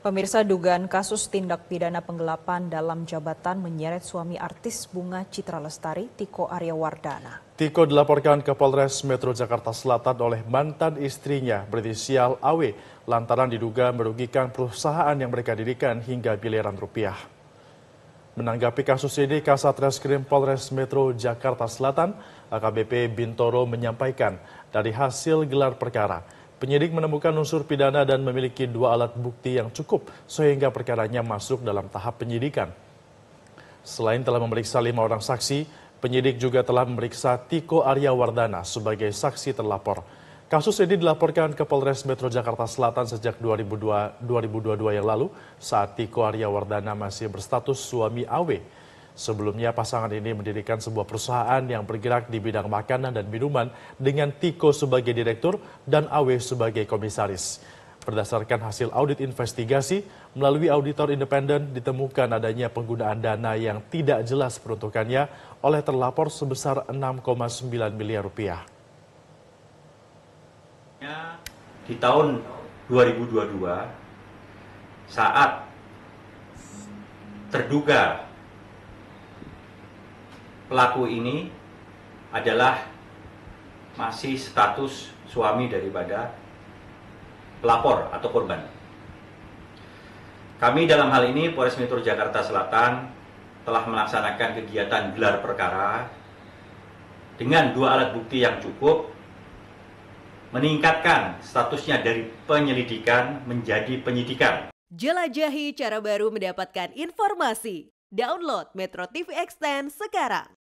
Pemirsa dugaan kasus tindak pidana penggelapan dalam jabatan menyeret suami artis bunga Citra Lestari, Tiko Arya Wardana. Tiko dilaporkan ke Polres Metro Jakarta Selatan oleh mantan istrinya berinisial AW lantaran diduga merugikan perusahaan yang mereka dirikan hingga pilihan rupiah. Menanggapi kasus ini, Kasat Reskrim Polres Metro Jakarta Selatan, AKBP Bintoro menyampaikan dari hasil gelar perkara, Penyidik menemukan unsur pidana dan memiliki dua alat bukti yang cukup sehingga perkaranya masuk dalam tahap penyidikan. Selain telah memeriksa lima orang saksi, penyidik juga telah memeriksa Tiko Arya Wardana sebagai saksi terlapor. Kasus ini dilaporkan ke Polres Metro Jakarta Selatan sejak 2002, 2022 yang lalu saat Tiko Arya Wardana masih berstatus suami AW. Sebelumnya pasangan ini mendirikan sebuah perusahaan yang bergerak di bidang makanan dan minuman dengan Tiko sebagai direktur dan AW sebagai komisaris. Berdasarkan hasil audit investigasi, melalui auditor independen ditemukan adanya penggunaan dana yang tidak jelas peruntukannya oleh terlapor sebesar 6,9 miliar rupiah. Di tahun 2022, saat terduga pelaku ini adalah masih status suami daripada pelapor atau korban. Kami dalam hal ini Polres Metro Jakarta Selatan telah melaksanakan kegiatan gelar perkara dengan dua alat bukti yang cukup meningkatkan statusnya dari penyelidikan menjadi penyidikan. Jelajahi cara baru mendapatkan informasi. Download Metro TV Extend sekarang.